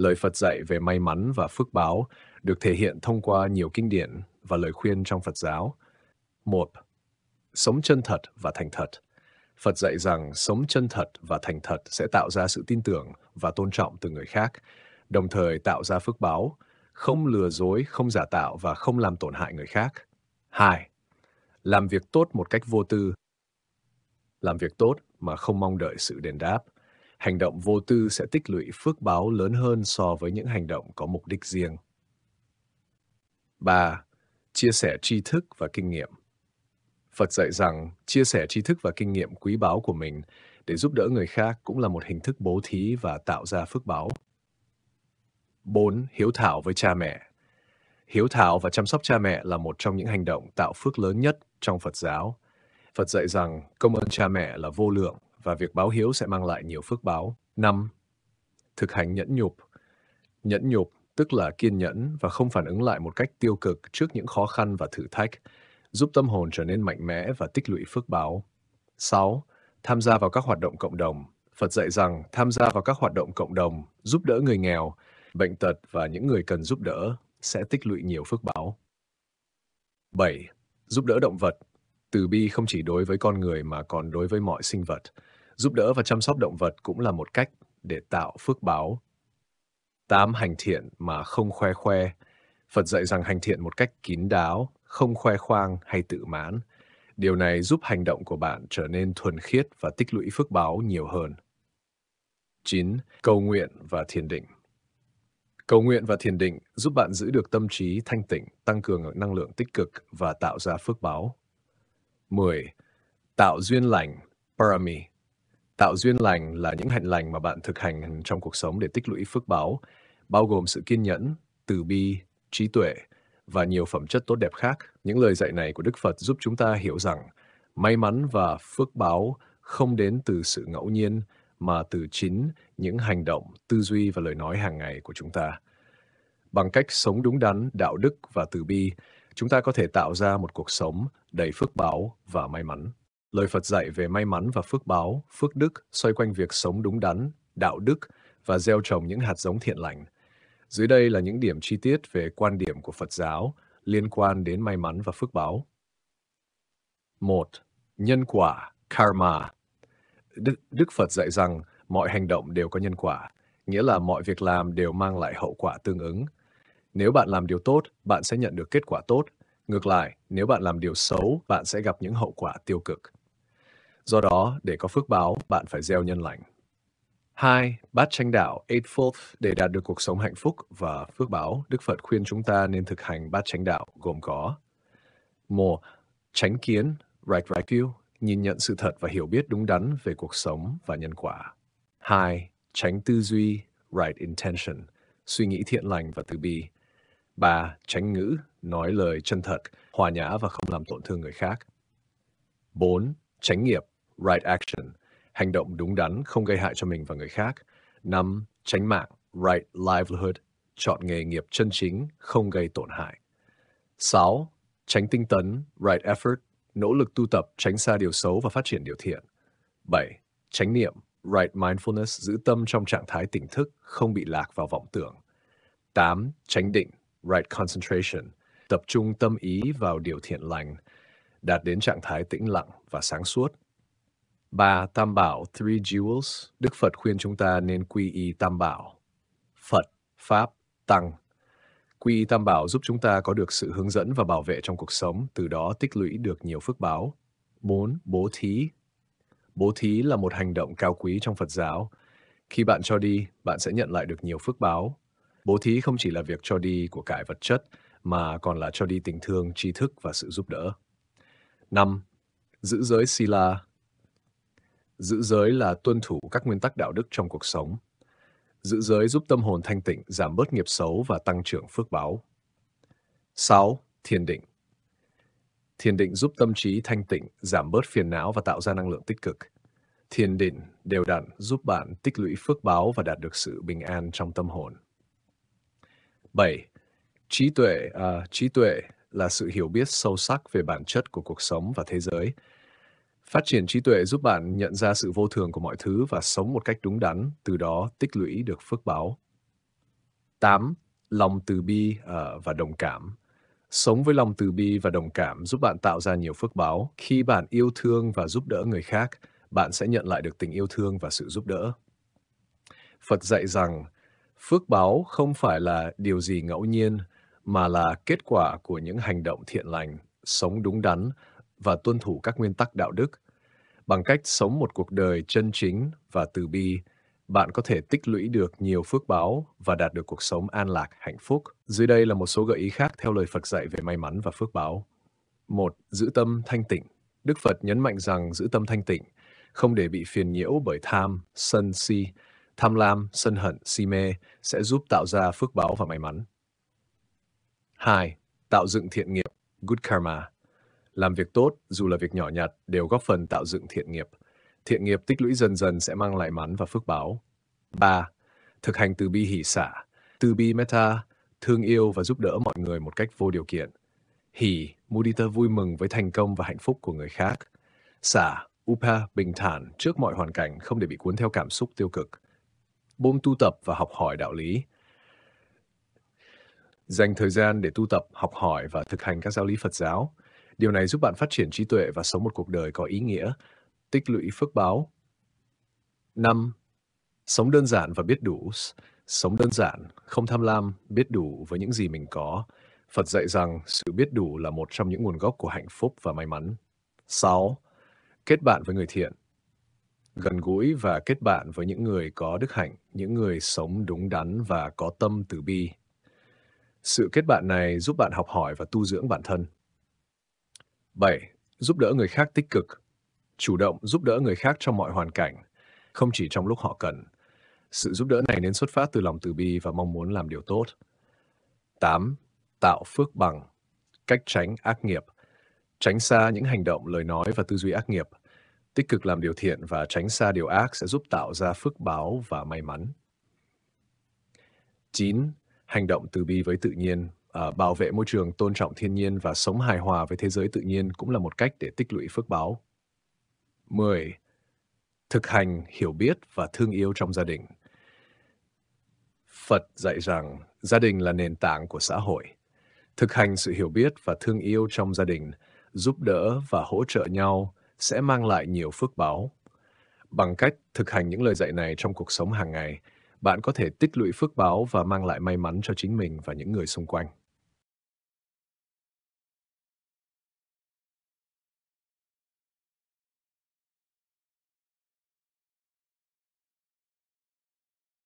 Lời Phật dạy về may mắn và phước báo được thể hiện thông qua nhiều kinh điển và lời khuyên trong Phật giáo. Một, Sống chân thật và thành thật. Phật dạy rằng sống chân thật và thành thật sẽ tạo ra sự tin tưởng và tôn trọng từ người khác, đồng thời tạo ra phước báo, không lừa dối, không giả tạo và không làm tổn hại người khác. 2. Làm việc tốt một cách vô tư. Làm việc tốt mà không mong đợi sự đền đáp hành động vô tư sẽ tích lũy phước báo lớn hơn so với những hành động có mục đích riêng. 3. Chia sẻ tri thức và kinh nghiệm Phật dạy rằng chia sẻ tri thức và kinh nghiệm quý báu của mình để giúp đỡ người khác cũng là một hình thức bố thí và tạo ra phước báo. 4. Hiếu thảo với cha mẹ Hiếu thảo và chăm sóc cha mẹ là một trong những hành động tạo phước lớn nhất trong Phật giáo. Phật dạy rằng công ơn cha mẹ là vô lượng và việc báo hiếu sẽ mang lại nhiều phước báo. 5. Thực hành nhẫn nhục. Nhẫn nhục tức là kiên nhẫn và không phản ứng lại một cách tiêu cực trước những khó khăn và thử thách, giúp tâm hồn trở nên mạnh mẽ và tích lũy phước báo. 6. Tham gia vào các hoạt động cộng đồng. Phật dạy rằng tham gia vào các hoạt động cộng đồng, giúp đỡ người nghèo, bệnh tật và những người cần giúp đỡ sẽ tích lũy nhiều phước báo. 7. Giúp đỡ động vật. Từ bi không chỉ đối với con người mà còn đối với mọi sinh vật. Giúp đỡ và chăm sóc động vật cũng là một cách để tạo phước báo. Tám hành thiện mà không khoe khoe. Phật dạy rằng hành thiện một cách kín đáo, không khoe khoang hay tự mãn. Điều này giúp hành động của bạn trở nên thuần khiết và tích lũy phước báo nhiều hơn. 9. Cầu nguyện và thiền định Cầu nguyện và thiền định giúp bạn giữ được tâm trí thanh tịnh, tăng cường năng lượng tích cực và tạo ra phước báo. 10. Tạo duyên lành, parami. Tạo duyên lành là những hạnh lành mà bạn thực hành trong cuộc sống để tích lũy phước báo, bao gồm sự kiên nhẫn, từ bi, trí tuệ và nhiều phẩm chất tốt đẹp khác. Những lời dạy này của Đức Phật giúp chúng ta hiểu rằng may mắn và phước báo không đến từ sự ngẫu nhiên mà từ chính những hành động, tư duy và lời nói hàng ngày của chúng ta. Bằng cách sống đúng đắn, đạo đức và từ bi, chúng ta có thể tạo ra một cuộc sống đầy phước báo và may mắn. Lời Phật dạy về may mắn và phước báo, phước đức xoay quanh việc sống đúng đắn, đạo đức và gieo trồng những hạt giống thiện lành. Dưới đây là những điểm chi tiết về quan điểm của Phật giáo liên quan đến may mắn và phước báo. 1. Nhân quả, karma. Đức, Đức Phật dạy rằng mọi hành động đều có nhân quả, nghĩa là mọi việc làm đều mang lại hậu quả tương ứng. Nếu bạn làm điều tốt, bạn sẽ nhận được kết quả tốt. Ngược lại, nếu bạn làm điều xấu, bạn sẽ gặp những hậu quả tiêu cực. Do đó, để có phước báo, bạn phải gieo nhân lành. 2. Bát tranh đạo Eightfold để đạt được cuộc sống hạnh phúc và phước báo, Đức Phật khuyên chúng ta nên thực hành bát chánh đạo gồm có một Tránh kiến, right right view, nhìn nhận sự thật và hiểu biết đúng đắn về cuộc sống và nhân quả. 2. Tránh tư duy, right intention, suy nghĩ thiện lành và từ bi. 3. Tránh ngữ, nói lời chân thật, hòa nhã và không làm tổn thương người khác. 4. Tránh nghiệp, right action, hành động đúng đắn không gây hại cho mình và người khác. 5. Tránh mạng, right livelihood, chọn nghề nghiệp chân chính, không gây tổn hại. 6. Tránh tinh tấn, right effort, nỗ lực tu tập, tránh xa điều xấu và phát triển điều thiện. 7. Tránh niệm, right mindfulness, giữ tâm trong trạng thái tỉnh thức, không bị lạc vào vọng tưởng. 8. Tránh định, right concentration, tập trung tâm ý vào điều thiện lành, đạt đến trạng thái tĩnh lặng và sáng suốt. Ba Tam Bảo Three Jewels, Đức Phật khuyên chúng ta nên quy y Tam Bảo, Phật, Pháp, Tăng. Quy y Tam Bảo giúp chúng ta có được sự hướng dẫn và bảo vệ trong cuộc sống, từ đó tích lũy được nhiều phước báo. bốn Bố thí Bố thí là một hành động cao quý trong Phật giáo. Khi bạn cho đi, bạn sẽ nhận lại được nhiều phước báo. Bố thí không chỉ là việc cho đi của cải vật chất, mà còn là cho đi tình thương, tri thức và sự giúp đỡ. năm Giữ giới Sila Giữ giới là tuân thủ các nguyên tắc đạo đức trong cuộc sống. Giữ giới giúp tâm hồn thanh tịnh, giảm bớt nghiệp xấu và tăng trưởng phước báo. 6. Thiền định Thiền định giúp tâm trí thanh tịnh, giảm bớt phiền não và tạo ra năng lượng tích cực. Thiền định đều đặn giúp bạn tích lũy phước báo và đạt được sự bình an trong tâm hồn. 7. Trí tuệ, à, trí tuệ là sự hiểu biết sâu sắc về bản chất của cuộc sống và thế giới, Phát triển trí tuệ giúp bạn nhận ra sự vô thường của mọi thứ và sống một cách đúng đắn, từ đó tích lũy được phước báo. 8. Lòng từ bi uh, và đồng cảm. Sống với lòng từ bi và đồng cảm giúp bạn tạo ra nhiều phước báo. Khi bạn yêu thương và giúp đỡ người khác, bạn sẽ nhận lại được tình yêu thương và sự giúp đỡ. Phật dạy rằng, phước báo không phải là điều gì ngẫu nhiên, mà là kết quả của những hành động thiện lành, sống đúng đắn và tuân thủ các nguyên tắc đạo đức. Bằng cách sống một cuộc đời chân chính và từ bi, bạn có thể tích lũy được nhiều phước báo và đạt được cuộc sống an lạc, hạnh phúc. Dưới đây là một số gợi ý khác theo lời Phật dạy về may mắn và phước báo. 1. Giữ tâm thanh tịnh. Đức Phật nhấn mạnh rằng giữ tâm thanh tịnh, không để bị phiền nhiễu bởi tham, sân si, tham lam, sân hận, si mê sẽ giúp tạo ra phước báo và may mắn. 2. Tạo dựng thiện nghiệp, good karma. Làm việc tốt, dù là việc nhỏ nhặt, đều góp phần tạo dựng thiện nghiệp. Thiện nghiệp tích lũy dần dần sẽ mang lại mắn và phước báo. 3. Thực hành từ bi hỷ xả, từ bi meta, thương yêu và giúp đỡ mọi người một cách vô điều kiện. Hỷ, mudita vui mừng với thành công và hạnh phúc của người khác. Xả, upa bình thản trước mọi hoàn cảnh không để bị cuốn theo cảm xúc tiêu cực. Bôm tu tập và học hỏi đạo lý, dành thời gian để tu tập, học hỏi và thực hành các giáo lý Phật giáo. Điều này giúp bạn phát triển trí tuệ và sống một cuộc đời có ý nghĩa, tích lũy phước báo. 5. Sống đơn giản và biết đủ. Sống đơn giản, không tham lam, biết đủ với những gì mình có. Phật dạy rằng sự biết đủ là một trong những nguồn gốc của hạnh phúc và may mắn. 6. Kết bạn với người thiện. Gần gũi và kết bạn với những người có đức hạnh, những người sống đúng đắn và có tâm từ bi. Sự kết bạn này giúp bạn học hỏi và tu dưỡng bản thân. 7. Giúp đỡ người khác tích cực. Chủ động giúp đỡ người khác trong mọi hoàn cảnh, không chỉ trong lúc họ cần. Sự giúp đỡ này nên xuất phát từ lòng từ bi và mong muốn làm điều tốt. 8. Tạo phước bằng. Cách tránh ác nghiệp. Tránh xa những hành động, lời nói và tư duy ác nghiệp. Tích cực làm điều thiện và tránh xa điều ác sẽ giúp tạo ra phước báo và may mắn. 9. Hành động từ bi với tự nhiên uh, bảo vệ môi trường, tôn trọng thiên nhiên và sống hài hòa với thế giới tự nhiên cũng là một cách để tích lũy phước báo. 10. Thực hành, hiểu biết và thương yêu trong gia đình. Phật dạy rằng gia đình là nền tảng của xã hội. Thực hành sự hiểu biết và thương yêu trong gia đình, giúp đỡ và hỗ trợ nhau sẽ mang lại nhiều phước báo. Bằng cách thực hành những lời dạy này trong cuộc sống hàng ngày, bạn có thể tích lũy phước báo và mang lại may mắn cho chính mình và những người xung quanh.